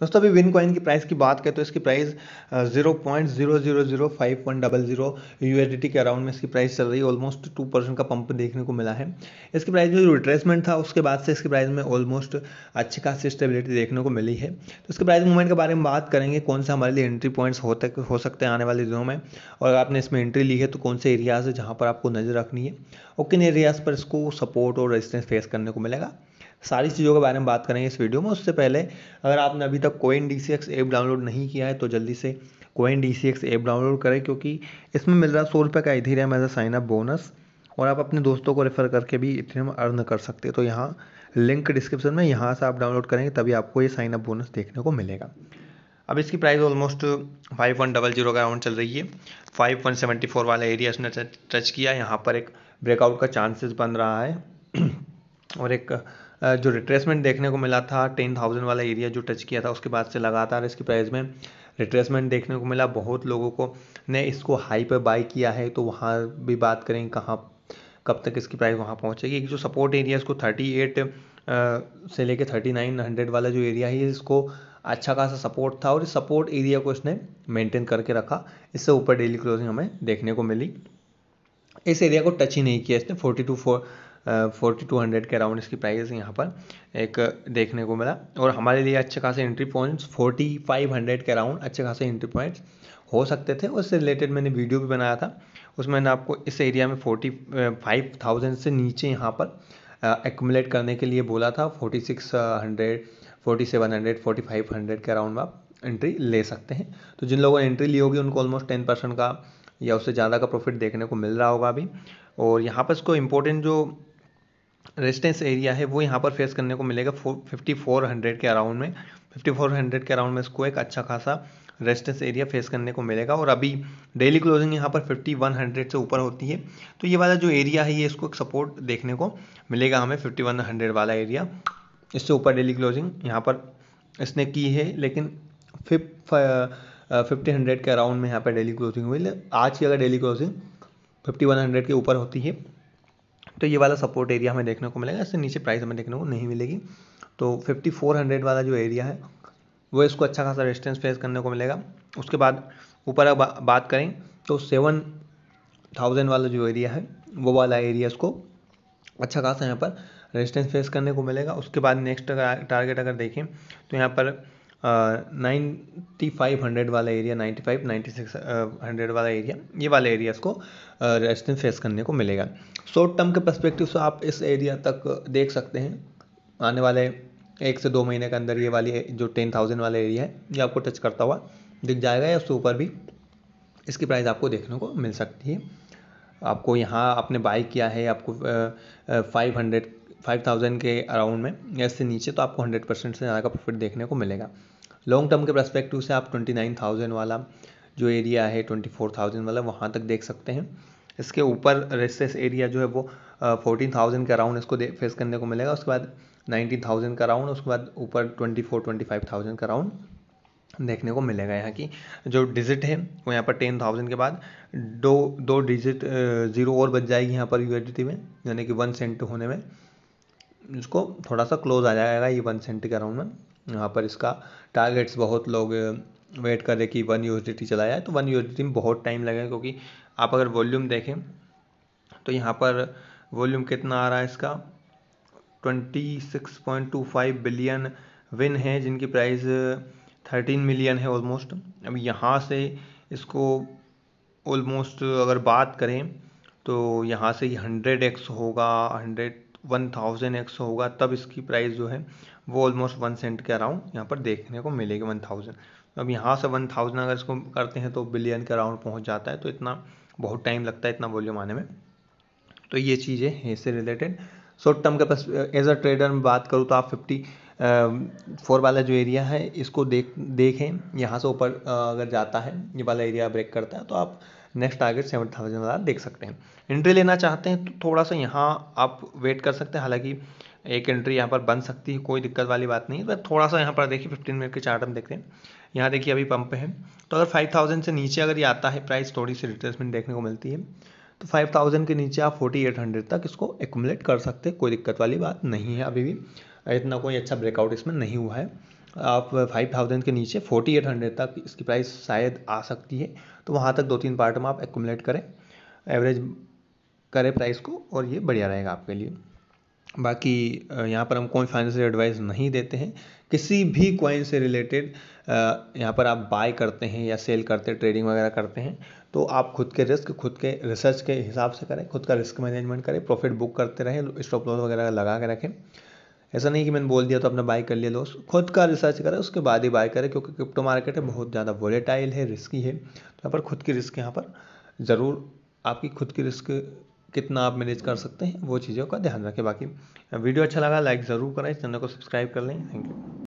दोस्तों अभी win coin की प्राइस की बात करें तो इसकी price zero point zero zero zero five one double zero USDT के अराउंड में इसकी प्राइस चल रही है ऑलमोस्ट टू परसेंट का पंप देखने को मिला है इसकी प्राइस में जो रिट्रेसमेंट था उसके बाद से इसकी प्राइस में ऑलमोस्ट अच्छी खासी स्टेबिलिटी देखने को मिली है तो इसके प्राइस मूवमेंट के बारे में बात करेंगे कौन सा हमारे लिए एंट्री पॉइंट्स होते हो सकते हैं आने वाले दिनों में और आपने इसमें एंट्री ली है तो कौन से एरियाज है जहाँ पर आपको नज़र रखनी है और किन एरियाज पर इसको सपोर्ट और रेजिस्टेंस फेस करने को मिलेगा सारी चीज़ों के बारे में बात करेंगे इस वीडियो में उससे पहले अगर आपने अभी तक coin D C X app download नहीं किया है तो जल्दी से coin D C X app download करें क्योंकि इसमें मिल रहा है सौ रुपये का Ethereum as a sign up bonus और आप अपने दोस्तों को रेफ़र करके भी इथेरियम अर्न कर सकते हैं तो यहाँ लिंक डिस्क्रिप्शन में यहाँ से आप डाउनलोड करेंगे तभी आपको ये साइन अप बोनस देखने को मिलेगा अब इसकी price almost five one double zero का राउंड चल रही है फाइव वन सेवेंटी फोर वाला एरिया इसने टच किया यहाँ पर एक ब्रेकआउट का चांसेस बन रहा है और एक जो रिट्रेसमेंट देखने को मिला था टेन थाउजेंड वाला एरिया जो टच किया था उसके बाद से लगातार इसकी प्राइस में रिट्रेसमेंट देखने को मिला बहुत लोगों को ने इसको हाई पर बाई किया है तो वहाँ भी बात करें कहाँ कब तक इसकी प्राइस वहाँ पहुँचेगी एक जो सपोर्ट एरिया इसको थर्टी एट से लेकर थर्टी नाइन हंड्रेड वाला जो एरिया है इसको अच्छा खासा सपोर्ट था और इस सपोर्ट एरिया को इसने मेंटेन करके रखा इससे ऊपर डेली क्लोजिंग हमें देखने को मिली इस एरिया को टच ही नहीं किया इसने forty two four forty two hundred के अराउंड इसकी प्राइस यहाँ पर एक देखने को मिला और हमारे लिए अच्छे खासे entry points forty five hundred के अराउंड अच्छे खासे एंट्री पॉइंट्स हो सकते थे उससे रिलेटेड मैंने वीडियो भी बनाया था उसमें मैंने आपको इस एरिया में फोर्टी फाइव थाउजेंड से नीचे यहाँ पर एक्यूमुलेट करने के लिए बोला था forty six hundred forty seven hundred forty five hundred के अराउंड में आप एंट्री ले सकते हैं तो जिन लोगों ने एंट्री ली होगी उनको ऑलमोस्ट टेन परसेंट का या उससे ज़्यादा का प्रॉफिट देखने को मिल रहा होगा अभी और यहाँ पर इसको इम्पोर्टेंट जो रेजिस्टेंस एरिया है वो यहाँ पर फेस करने को मिलेगा फिफ्टी फोर हंड्रेड के अराउंड में फिफ्टी फोर हंड्रेड के अराउंड में इसको एक अच्छा खासा रेजिस्टेंस एरिया फेस करने को मिलेगा और अभी डेली क्लोजिंग यहाँ पर फिफ्टी वन हंड्रेड से ऊपर होती है तो ये वाला जो एरिया है ये इसको एक सपोर्ट देखने को मिलेगा हमें फिफ्टी वन हंड्रेड वाला एरिया इससे ऊपर डेली क्लोजिंग यहाँ पर इसने की है लेकिन फिफ फिफ्टी हंड्रेड के अराउंड में यहाँ पर डेली क्लोजिंग हुई आज की अगर daily closing fifty one hundred के ऊपर होती है तो ये वाला सपोर्ट एरिया हमें देखने को मिलेगा इससे नीचे प्राइस हमें देखने को नहीं मिलेगी तो 5400 वाला जो एरिया है वो इसको अच्छा खासा रेजिस्टेंस फेस करने को मिलेगा उसके बाद ऊपर अब बात करें तो सेवन थाउजेंड वाला जो एरिया है वो वाला एरिया इसको अच्छा खासा यहाँ पर रेजिस्टेंस फेस करने को मिलेगा उसके बाद नेक्स्ट टारगेट अगर देखें तो यहाँ पर नाइन्टी फाइव हंड्रेड वाला area ninety five ninety six hundred वाला एरिया ये वाला एरिया इसको रेजिस्टेंस फेस करने को मिलेगा शॉर्ट टर्म के परस्पेक्टिव से आप इस एरिया तक देख सकते हैं आने वाले एक से दो महीने के अंदर ये वाली जो टेन थाउजेंड वाला एरिया है ये आपको टच करता हुआ दिख जाएगा या उसके ऊपर भी इसकी प्राइस आपको देखने को मिल सकती है आपको यहाँ आपने बाई किया है आपको फाइव हंड्रेड फाइव थाउजेंड के अराउंड में या इससे नीचे तो आपको हंड्रेड परसेंट से ज़्यादा का प्रॉफिट देखने को मिलेगा लॉन्ग टर्म के परस्पेक्टिव से आप ट्वेंटी नाइन थाउजेंड वाला जो एरिया है ट्वेंटी फोर थाउजेंड वाला वहाँ तक देख सकते हैं इसके ऊपर रेसेस एरिया जो है वो फोर्टीन थाउजेंड के अराउंड इसको फेस करने को मिलेगा उसके बाद नाइन्टीन थाउजेंड का अराउंड उसके बाद ऊपर twenty four twenty five thousand का अराउंड देखने को मिलेगा यहाँ की जो डिजिट है वो यहाँ पर टेन थाउजेंड के बाद दो दो डिजिट ज़ीरो और बच जाएगी यहाँ पर यूएडीटी में यानी कि वन सेंट होने में इसको थोड़ा सा क्लोज आ जाएगा ये वन सेंट के अराउंड में यहाँ पर इसका टारगेट्स बहुत लोग वेट कर रहे कि वन यू चला जाए तो वन यू में बहुत टाइम लगेगा क्योंकि आप अगर वॉल्यूम देखें तो यहाँ पर वॉल्यूम कितना आ रहा है इसका 26.25 बिलियन विन है जिनकी प्राइस 13 मिलियन है ऑलमोस्ट अब यहाँ से इसको ऑलमोस्ट अगर बात करें तो यहाँ से हंड्रेड एक्स होगा हंड्रेड वन थाउजेंड एक होगा तब इसकी प्राइस जो है वो ऑलमोस्ट वन सेंट के अराउंड यहाँ पर देखने को मिलेगी वन थाउजेंड तो अब यहाँ से वन थाउजेंड अगर इसको करते हैं तो बिलियन के अराउंड पहुँच जाता है तो इतना बहुत टाइम लगता है इतना वॉल्यूम आने में तो ये चीज़ें हैं इससे रिलेटेड शॉर्ट टर्म के पास एज अ ट्रेडर में बात करूँ तो आप फिफ्टी फोर वाला जो एरिया है इसको देख देखें यहाँ से ऊपर अगर जाता है ये वाला एरिया ब्रेक करता है तो आप नेक्स्ट टारगेट सेवन थाउजेंड वाला देख सकते हैं एंट्री लेना चाहते हैं तो थोड़ा सा यहाँ आप वेट कर सकते हैं हालांकि एक एंट्री यहाँ पर बन सकती है कोई दिक्कत वाली बात नहीं है तो थोड़ा सा यहाँ पर देखिए फिफ्टीन मिनट के चार्ट हम देखते हैं यहाँ देखिए अभी पंप है तो अगर फाइव थाउजेंड से नीचे अगर ये आता है प्राइस थोड़ी सी रिटर्समेंट देखने को मिलती है तो फाइव थाउजेंड के नीचे आप फोर्टी एट हंड्रेड तक इसको एकुमलेट कर सकते हैं कोई दिक्कत वाली बात नहीं है अभी भी इतना कोई अच्छा ब्रेकआउट इसमें नहीं हुआ है आप फाइव थाउजेंड के नीचे फोर्टी एट हंड्रेड तक इसकी प्राइस शायद आ सकती है तो वहाँ तक दो तीन पार्ट में आप एकुमलेट करें एवरेज करें प्राइस को और ये बढ़िया रहेगा आपके लिए बाकी यहाँ पर हम कोई फाइनेंशियल एडवाइस नहीं देते हैं किसी भी कॉइन से रिलेटेड यहाँ पर आप बाय करते हैं या सेल करते हैं ट्रेडिंग वगैरह करते हैं तो आप खुद के रिस्क खुद के रिसर्च के हिसाब से करें खुद का रिस्क मैनेजमेंट करें प्रॉफिट बुक करते रहें स्टॉप लॉस वगैरह लगा के रखें ऐसा नहीं कि मैंने बोल दिया तो अपना बाय कर लिया दोस्त खुद का रिसर्च करें उसके बाद ही बाय करें क्योंकि क्रिप्टो मार्केट है बहुत ज़्यादा वोलेटाइल है रिस्की है तो यहाँ पर खुद की रिस्क यहाँ पर ज़रूर आपकी खुद की रिस्क कितना आप मैनेज कर सकते हैं वो चीज़ों का ध्यान रखें बाकी वीडियो अच्छा लगा लाइक ज़रूर करें चैनल को सब्सक्राइब कर लें थैंक यू